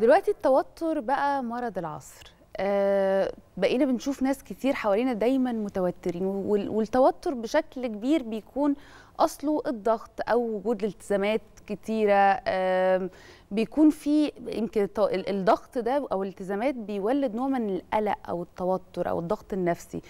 دلوقتي التوتر بقى مرض العصر آه، بقينا بنشوف ناس كتير حوالينا دايما متوترين والتوتر بشكل كبير بيكون اصله الضغط او وجود التزامات كتيره بيكون في يمكن الضغط ده او الالتزامات بيولد نوع من القلق او التوتر او الضغط النفسي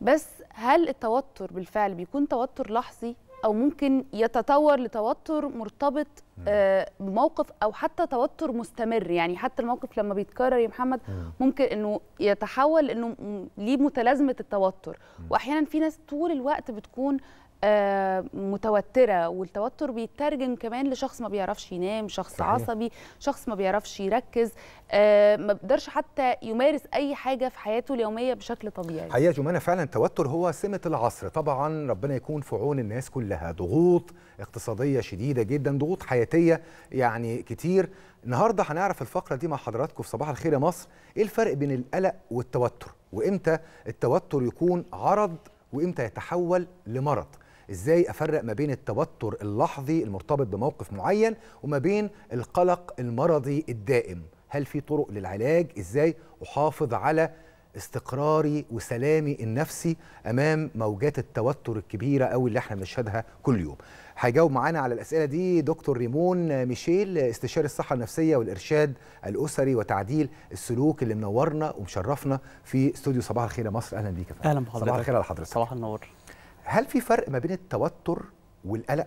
بس هل التوتر بالفعل بيكون توتر لحظي او ممكن يتطور لتوتر مرتبط آه، بموقف او حتى توتر مستمر يعني حتى الموقف لما بيتكرر يا محمد ممكن انه يتحول انه ليه متلازمه التوتر واحيانا في ناس طول الوقت بتكون آه، متوتره والتوتر بيترجم كمان لشخص ما بيعرفش ينام شخص صحيح. عصبي شخص ما بيعرفش يركز آه، ما بيقدرش حتى يمارس اي حاجه في حياته اليوميه بشكل طبيعي حقيقه جمانه فعلا التوتر هو سمه العصر طبعا ربنا يكون في عون الناس كلها ضغوط اقتصاديه شديده جدا ضغوط حياتيه يعني كتير النهارده هنعرف الفقره دي مع حضراتكم في صباح الخير يا مصر ايه الفرق بين القلق والتوتر وامتى التوتر يكون عرض وامتى يتحول لمرض ازاي افرق ما بين التوتر اللحظي المرتبط بموقف معين وما بين القلق المرضي الدائم هل في طرق للعلاج ازاي احافظ على استقراري وسلامي النفسي امام موجات التوتر الكبيره قوي اللي احنا بنشهدها كل يوم هيجاوب معانا على الاسئله دي دكتور ريمون ميشيل استشاري الصحه النفسيه والارشاد الاسري وتعديل السلوك اللي منورنا ومشرفنا في استوديو صباح الخير يا مصر اهلا بيك يا فندم اهلا بحضرتك صباح الخير على حضرتك صباح النور هل في فرق ما بين التوتر والقلق؟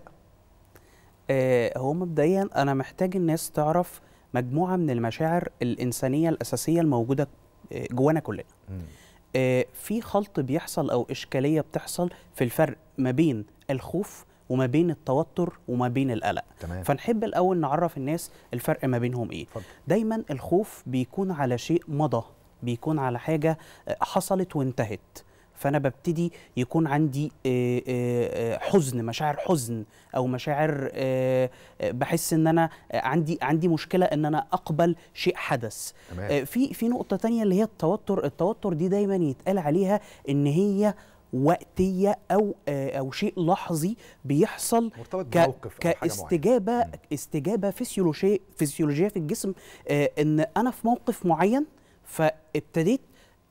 آه، هو مبدئيا انا محتاج الناس تعرف مجموعه من المشاعر الانسانيه الاساسيه الموجوده آه، جوانا كلنا. آه في خلط بيحصل او اشكاليه بتحصل في الفرق ما بين الخوف وما بين التوتر وما بين القلق تمام. فنحب الاول نعرف الناس الفرق ما بينهم ايه فضل. دايما الخوف بيكون على شيء مضى بيكون على حاجه آه، حصلت وانتهت فانا ببتدي يكون عندي آه، آه، آه، حزن مشاعر حزن او مشاعر بحس ان انا عندي عندي مشكله ان انا اقبل شيء حدث تمام. في في نقطه تانية اللي هي التوتر التوتر دي دايما يتقال عليها ان هي وقتيه او او شيء لحظي بيحصل مرتبط بموقف كاستجابه معين. استجابه فسيولوجيه فسيولوجيه في الجسم ان انا في موقف معين فابتديت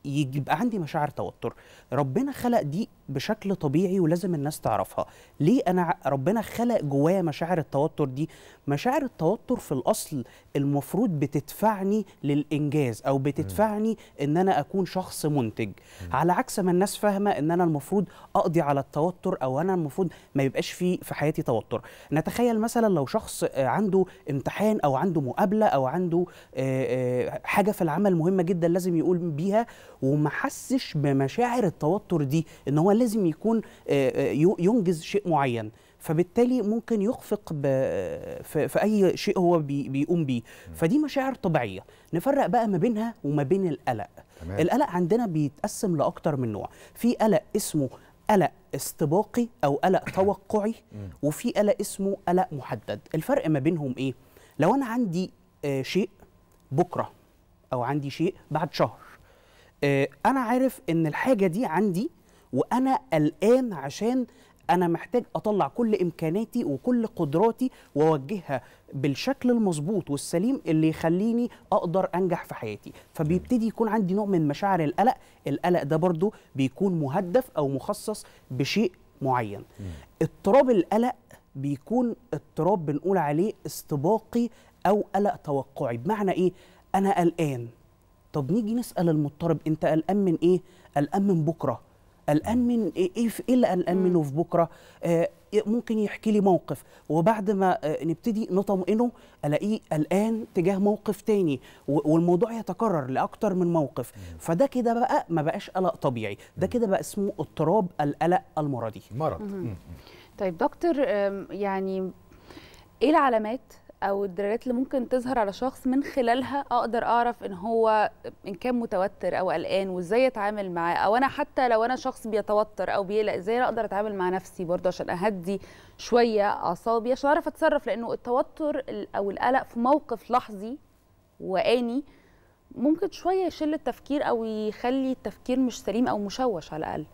يبقى عندي مشاعر توتر ربنا خلق دي بشكل طبيعي ولازم الناس تعرفها ليه انا ربنا خلق جوايا مشاعر التوتر دي مشاعر التوتر في الاصل المفروض بتدفعني للانجاز او بتدفعني ان انا اكون شخص منتج على عكس ما الناس فاهمه ان انا المفروض اقضي على التوتر او انا المفروض ما يبقاش في في حياتي توتر نتخيل مثلا لو شخص آه، عنده امتحان او عنده مقابله او عنده آه، آه، حاجه في العمل مهمه جدا لازم يقول بيها وما حسش بمشاعر التوتر دي ان هو لازم يكون آه، آه، ينجز شيء معين فبالتالي ممكن يخفق في اي شيء هو بيقوم بيه فدي مشاعر طبيعيه نفرق بقى ما بينها وما بين القلق تمام. القلق عندنا بيتقسم لاكتر من نوع في قلق اسمه قلق استباقي او قلق توقعي وفي قلق اسمه قلق محدد الفرق ما بينهم ايه لو انا عندي آه شيء بكره او عندي شيء بعد شهر آه انا عارف ان الحاجه دي عندي وانا قلقان عشان انا محتاج اطلع كل امكاناتي وكل قدراتي واوجهها بالشكل المظبوط والسليم اللي يخليني اقدر انجح في حياتي فبيبتدي يكون عندي نوع من مشاعر القلق القلق ده برضو بيكون مهدف او مخصص بشيء معين اضطراب القلق بيكون اضطراب بنقول عليه استباقي او قلق توقعي بمعنى ايه انا قلقان طب نيجي نسال المضطرب انت قلقان من ايه قلقان من بكره قلقان من ايه ايه, إيه اللي قلقان منه في بكره آه، إيه، ممكن يحكي لي موقف وبعد ما آه، نبتدي نطمئنه الاقيه الان تجاه موقف تاني والموضوع يتكرر لاكتر من موقف فده كده بقى ما بقاش قلق طبيعي ده كده بقى اسمه اضطراب القلق المرضي مرض طيب دكتور يعني ايه العلامات او الدرجات اللي ممكن تظهر على شخص من خلالها اقدر اعرف ان هو ان كان متوتر او قلقان وازاي اتعامل معاه او انا حتى لو انا شخص بيتوتر او بيقلق ازاي اقدر اتعامل مع نفسي برضه عشان اهدي شويه اعصابي عشان اعرف اتصرف لانه التوتر او القلق في موقف لحظي واني ممكن شويه يشل التفكير او يخلي التفكير مش سليم او مشوش على الاقل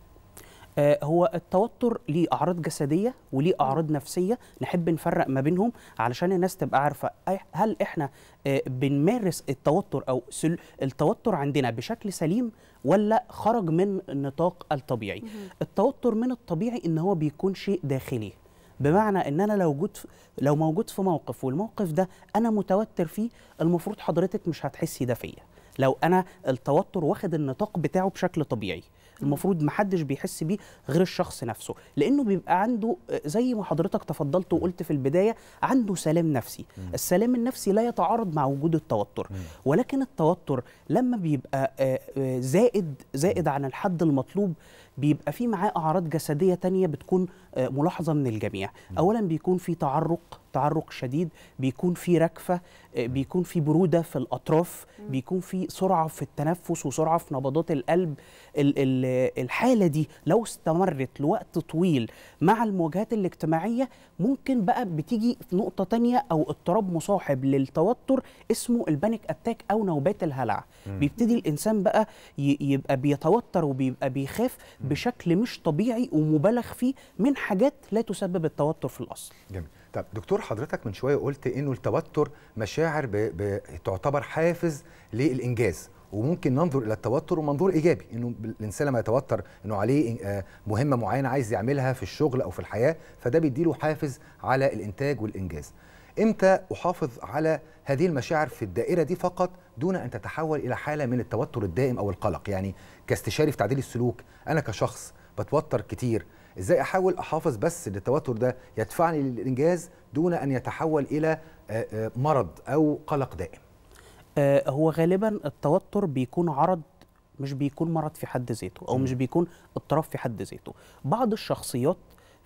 آه، هو التوتر ليه اعراض جسديه وليه اعراض نفسيه نحب نفرق ما بينهم علشان الناس تبقى عارفه هل احنا آه، بنمارس التوتر او التوتر عندنا بشكل سليم ولا خرج من النطاق الطبيعي التوتر من الطبيعي ان هو بيكون شيء داخلي بمعنى ان انا لو جود لو موجود في موقف والموقف ده انا متوتر فيه المفروض حضرتك مش هتحسي ده فيا لو انا التوتر واخد النطاق بتاعه بشكل طبيعي المفروض محدش بيحس بيه غير الشخص نفسه لانه بيبقى عنده زي ما حضرتك تفضلت وقلت في البدايه عنده سلام نفسي السلام النفسي لا يتعارض مع وجود التوتر ولكن التوتر لما بيبقى آه، آه، زائد زائد عن الحد المطلوب بيبقى في معاه اعراض جسديه تانية بتكون آه، ملاحظه من الجميع اولا بيكون في تعرق تعرق شديد بيكون في ركفه آه، بيكون في بروده في الاطراف بيكون في سرعه في التنفس وسرعه في نبضات القلب الحاله دي لو استمرت لوقت طويل مع المواجهات الاجتماعيه ممكن بقى بتيجي في نقطه تانية او اضطراب مصاحب للتوتر اسمه البانيك اتاك او نوبات الهلع بيبتدي الانسان بقى يبقى بيتوتر وبيبقى بيخاف بشكل مش طبيعي ومبالغ فيه من حاجات لا تسبب التوتر في الاصل جميل طب دكتور حضرتك من شويه قلت انه التوتر مشاعر ب... ب... تعتبر حافز للانجاز وممكن ننظر الى التوتر ومنظور ايجابي انه الانسان لما يتوتر انه عليه آه، مهمه معينه عايز يعملها في الشغل او في الحياه فده بيديله حافز على الانتاج والانجاز امتى احافظ على هذه المشاعر في الدائره دي فقط دون ان تتحول الى حاله من التوتر الدائم او القلق يعني كاستشاري في تعديل السلوك انا كشخص بتوتر كتير ازاي احاول احافظ بس التوتر ده يدفعني للانجاز دون ان يتحول الى آه، آه، مرض او قلق دائم آه، هو غالبا التوتر بيكون عرض مش بيكون مرض في حد ذاته او مش بيكون اضطراب في حد ذاته بعض الشخصيات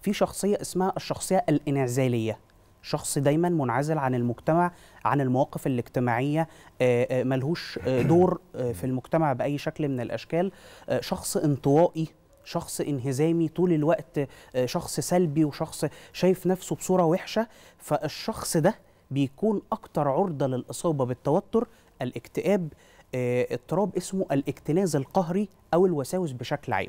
في شخصيه اسمها الشخصيه الانعزاليه شخص دايما منعزل عن المجتمع عن المواقف الاجتماعية آه، آه، ملهوش آه، دور في المجتمع بأي شكل من الأشكال شخص انطوائي شخص انهزامي طول الوقت شخص سلبي وشخص شايف نفسه بصورة وحشة فالشخص ده بيكون أكتر عرضة للإصابة بالتوتر الاكتئاب اضطراب اسمه الاكتناز القهري أو الوساوس بشكل عام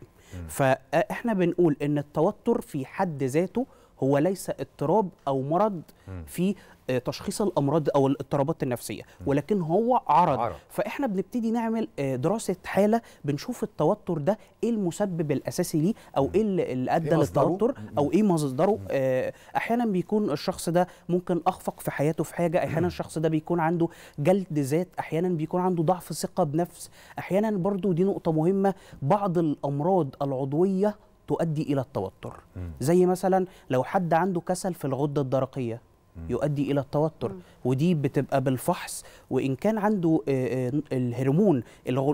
فإحنا بنقول إن التوتر في حد ذاته هو ليس اضطراب او مرض في آه، تشخيص الامراض او الاضطرابات النفسيه ولكن هو عرض, عرض. فاحنا بنبتدي نعمل آه، دراسه حاله بنشوف التوتر ده ايه المسبب الاساسي ليه او ايه اللي ادى إيه للتوتر او ايه مصدره آه، احيانا بيكون الشخص ده ممكن اخفق في حياته في حاجه احيانا الشخص ده بيكون عنده جلد ذات احيانا بيكون عنده ضعف ثقه بنفس احيانا برضو دي نقطه مهمه بعض الامراض العضويه تؤدي الى التوتر زي مثلا لو حد عنده كسل في الغده الدرقيه يؤدي الى التوتر ودي بتبقى بالفحص وان كان عنده آه، آه، الهرمون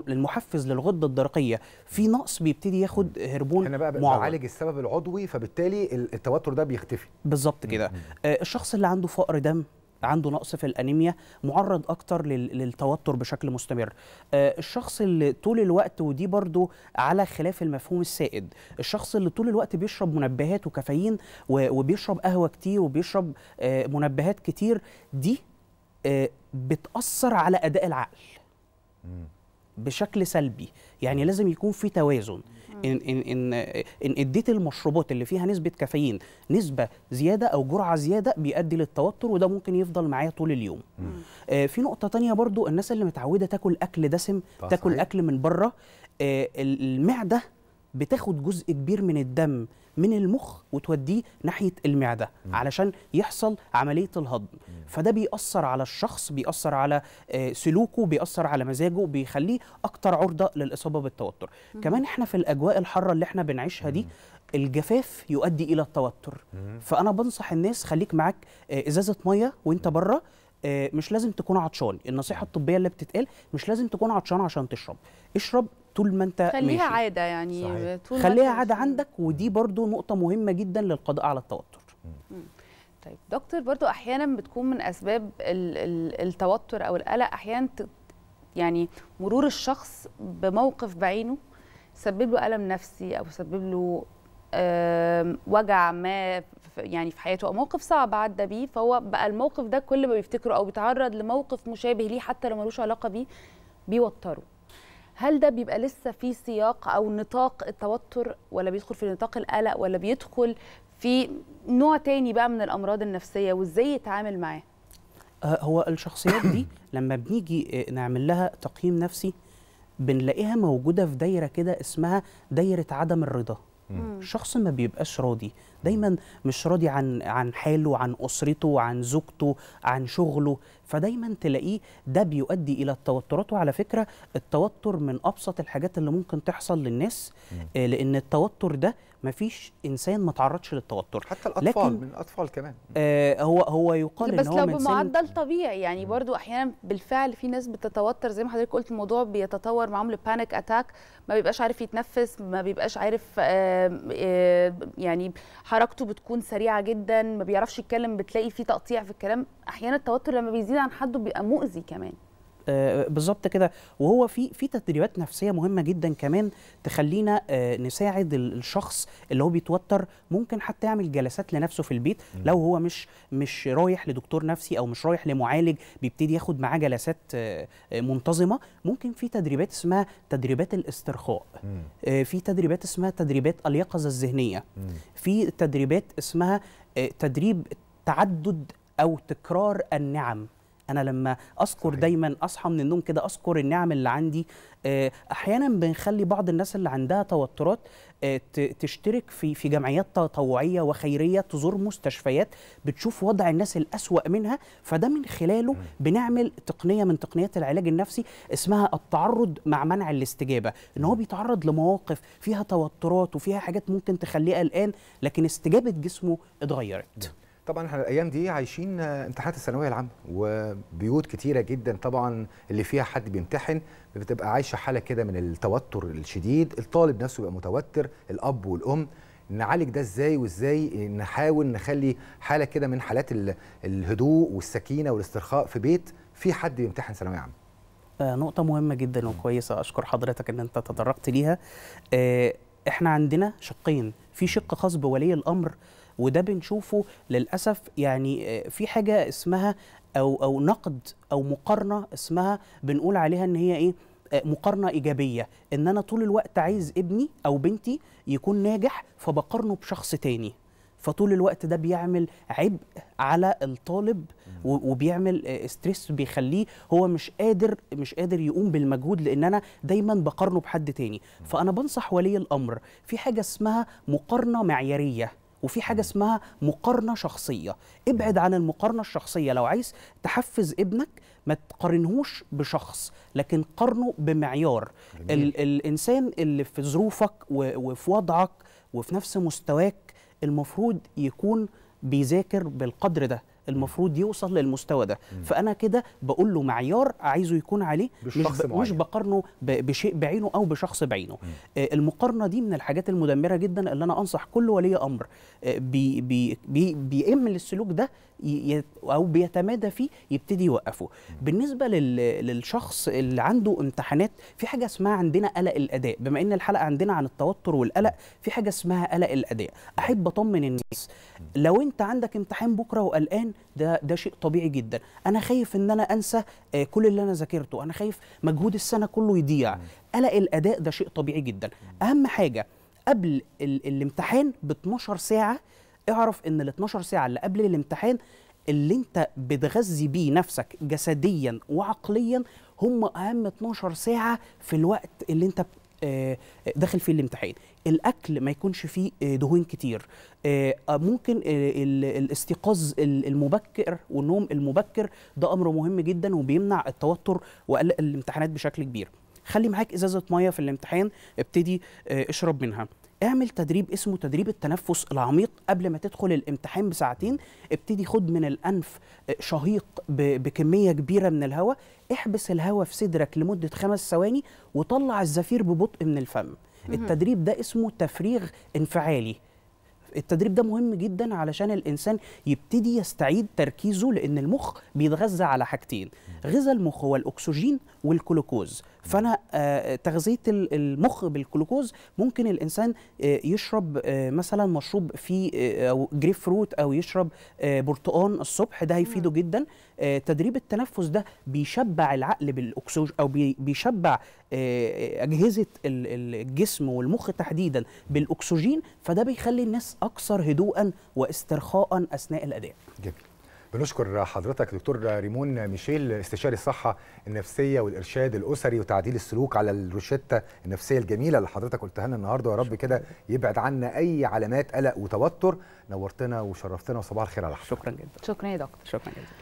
المحفز للغده الدرقيه في نقص بيبتدي ياخد هرمون احنا بقى بعالج السبب العضوي فبالتالي التوتر ده بيختفي بالظبط كده آه، الشخص اللي عنده فقر دم عنده نقص في الانيميا معرض اكتر للتوتر بشكل مستمر آه، الشخص اللي طول الوقت ودي برضو على خلاف المفهوم السائد الشخص اللي طول الوقت بيشرب منبهات وكافيين وبيشرب قهوه كتير وبيشرب آه، منبهات كتير دي آه، بتاثر على اداء العقل بشكل سلبي يعني لازم يكون في توازن ان ان ان ان اديت المشروبات اللي فيها نسبه كافيين نسبه زياده او جرعه زياده بيؤدي للتوتر وده ممكن يفضل معايا طول اليوم آه في نقطه تانية برضو الناس اللي متعوده تاكل اكل دسم تاكل صحيح. اكل من بره آه المعده بتاخد جزء كبير من الدم من المخ وتوديه ناحيه المعده علشان يحصل عمليه الهضم فده بيأثر على الشخص بيأثر على آه، سلوكه بيأثر على مزاجه بيخليه اكتر عرضه للاصابه بالتوتر كمان احنا في الاجواء الحاره اللي احنا بنعيشها دي الجفاف يؤدي الى التوتر فانا بنصح الناس خليك معاك آه، ازازه ميه وانت بره آه، مش لازم تكون عطشان النصيحه الطبيه اللي بتتقال مش لازم تكون عطشان عشان تشرب اشرب طول ما انت خليها ماشي. عاده يعني طول خليها عاده عندك ودي برضو نقطه مهمه جدا للقضاء على التوتر طيب دكتور برضو احيانا بتكون من اسباب ال ال التوتر او القلق احيانا يعني مرور الشخص بموقف بعينه سبب له الم نفسي او سبب له وجع ما يعني في حياته او موقف صعب عدى بيه فهو بقى الموقف ده كل ما بيفتكره او بيتعرض لموقف مشابه ليه حتى لو ملوش علاقه بيه بيوتره هل ده بيبقى لسه في سياق او نطاق التوتر ولا بيدخل في نطاق القلق ولا بيدخل في نوع تاني بقى من الامراض النفسيه وازاي يتعامل معاه آه، هو الشخصيات دي لما بنيجي آه، نعمل لها تقييم نفسي بنلاقيها موجوده في دايره كده اسمها دايره عدم الرضا الشخص ما بيبقاش راضي دايما مش راضي عن عن حاله عن اسرته عن زوجته عن شغله فدايما تلاقيه ده بيؤدي الى التوترات وعلى فكره التوتر من ابسط الحاجات اللي ممكن تحصل للناس آه لان التوتر ده مفيش انسان ما تعرضش للتوتر حتى الاطفال لكن من الاطفال كمان آه هو هو يقال بس ان هو لو بمعدل طبيعي يعني برضو احيانا بالفعل في ناس بتتوتر زي ما حضرتك قلت الموضوع بيتطور معاهم لبانيك اتاك ما بيبقاش عارف يتنفس ما بيبقاش عارف آه آه يعني حركته بتكون سريعه جدا ما بيعرفش يتكلم بتلاقي فيه تقطيع في الكلام احيانا التوتر لما بيزيد عن حده بيبقى مؤذي كمان آه، بالظبط كده وهو في في تدريبات نفسيه مهمه جدا كمان تخلينا آه، نساعد الشخص اللي هو بيتوتر ممكن حتى يعمل جلسات لنفسه في البيت لو هو مش مش رايح لدكتور نفسي او مش رايح لمعالج بيبتدي ياخد معاه جلسات آه، منتظمه ممكن في تدريبات اسمها تدريبات الاسترخاء في تدريبات اسمها تدريبات اليقظه الذهنيه في تدريبات اسمها تدريب تعدد او تكرار النعم انا لما اذكر دايما اصحى من النوم كده اذكر النعم اللي عندي آه، احيانا بنخلي بعض الناس اللي عندها توترات آه، تشترك في في جمعيات تطوعيه وخيريه تزور مستشفيات بتشوف وضع الناس الاسوا منها فده من خلاله بنعمل تقنيه من تقنيات العلاج النفسي اسمها التعرض مع منع الاستجابه ان هو بيتعرض لمواقف فيها توترات وفيها حاجات ممكن تخليه قلقان لكن استجابه جسمه اتغيرت طبعا احنا الايام دي عايشين آه، امتحانات الثانويه العامه وبيوت كتيره جدا طبعا اللي فيها حد بيمتحن بتبقى عايشه حاله كده من التوتر الشديد الطالب نفسه بيبقى متوتر الاب والام نعالج ده ازاي وازاي نحاول نخلي حاله كده من حالات الهدوء والسكينه والاسترخاء في بيت في حد بيمتحن ثانويه عامه آه، نقطة مهمة جدا وكويسة أشكر حضرتك إن أنت تطرقت ليها آه، إحنا عندنا شقين في شق خاص بولي الأمر وده بنشوفه للاسف يعني آه، في حاجه اسمها او او نقد او مقارنه اسمها بنقول عليها ان هي ايه آه، مقارنة إيجابية إن أنا طول الوقت عايز ابني أو بنتي يكون ناجح فبقارنه بشخص تاني فطول الوقت ده بيعمل عبء على الطالب وبيعمل ستريس آه، بيخليه هو مش قادر مش قادر يقوم بالمجهود لان انا دايما بقارنه بحد تاني فانا بنصح ولي الامر في حاجه اسمها مقارنه معياريه وفي حاجه اسمها مقارنه شخصيه ابعد عن المقارنه الشخصيه لو عايز تحفز ابنك ما تقارنهوش بشخص لكن قارنه بمعيار ال- الانسان اللي في ظروفك وفي وضعك وفي نفس مستواك المفروض يكون بيذاكر بالقدر ده المفروض يوصل للمستوى ده مم. فانا كده بقول له معيار عايزه يكون عليه مش, ب... مش بقارنه بشيء بعينه او بشخص بعينه مم. آه، المقارنه دي من الحاجات المدمره جدا اللي انا انصح كل ولي امر آه بي... بي... بي... السلوك ده ي... او بيتمادى فيه يبتدي يوقفه مم. بالنسبه لل... للشخص اللي عنده امتحانات في حاجه اسمها عندنا قلق الاداء بما ان الحلقه عندنا عن التوتر والقلق في حاجه اسمها قلق الاداء احب اطمن الناس لو انت عندك امتحان بكره وقلقان ده ده شيء طبيعي جدا انا خايف ان انا انسى آه، كل اللي انا ذاكرته انا خايف مجهود السنه كله يضيع قلق الاداء ده شيء طبيعي جدا اهم حاجه قبل ال الامتحان ب 12 ساعه اعرف ان ال 12 ساعه اللي قبل الامتحان اللي انت بتغذي بيه نفسك جسديا وعقليا هم اهم 12 ساعه في الوقت اللي انت آه، آه، داخل فيه الامتحان الاكل ما يكونش فيه آه، دهون كتير ممكن الاستيقاظ المبكر والنوم المبكر ده امر مهم جدا وبيمنع التوتر وقلق الامتحانات بشكل كبير خلي معاك ازازه ميه في الامتحان ابتدي اشرب منها اعمل تدريب اسمه تدريب التنفس العميق قبل ما تدخل الامتحان بساعتين ابتدي خد من الانف آه، شهيق بكميه كبيره من الهواء احبس الهواء في صدرك لمده خمس ثواني وطلع الزفير ببطء من الفم التدريب ده اسمه تفريغ انفعالي التدريب ده مهم جدا علشان الانسان يبتدي يستعيد تركيزه لان المخ بيتغذى على حاجتين غذاء المخ هو الاكسجين والجلوكوز فانا آه، تغذيه المخ بالجلوكوز ممكن الانسان آه، يشرب آه، مثلا مشروب فيه او جريب فروت او يشرب برتقان الصبح ده هيفيده جدا تدريب التنفس ده بيشبع العقل بالاكسجين او بيشبع اجهزه الجسم والمخ تحديدا بالاكسجين فده بيخلي الناس اكثر هدوءا واسترخاء اثناء الاداء جميل. بنشكر حضرتك دكتور ريمون ميشيل استشاري الصحة النفسية والإرشاد الأسري وتعديل السلوك على الروشتة النفسية الجميلة اللي حضرتك قلتها لنا النهاردة يا رب كده يبعد عنا أي علامات قلق وتوتر نورتنا وشرفتنا وصباح الخير على حضرتك شكرا جدا شكرا يا دكتور شكرا جدا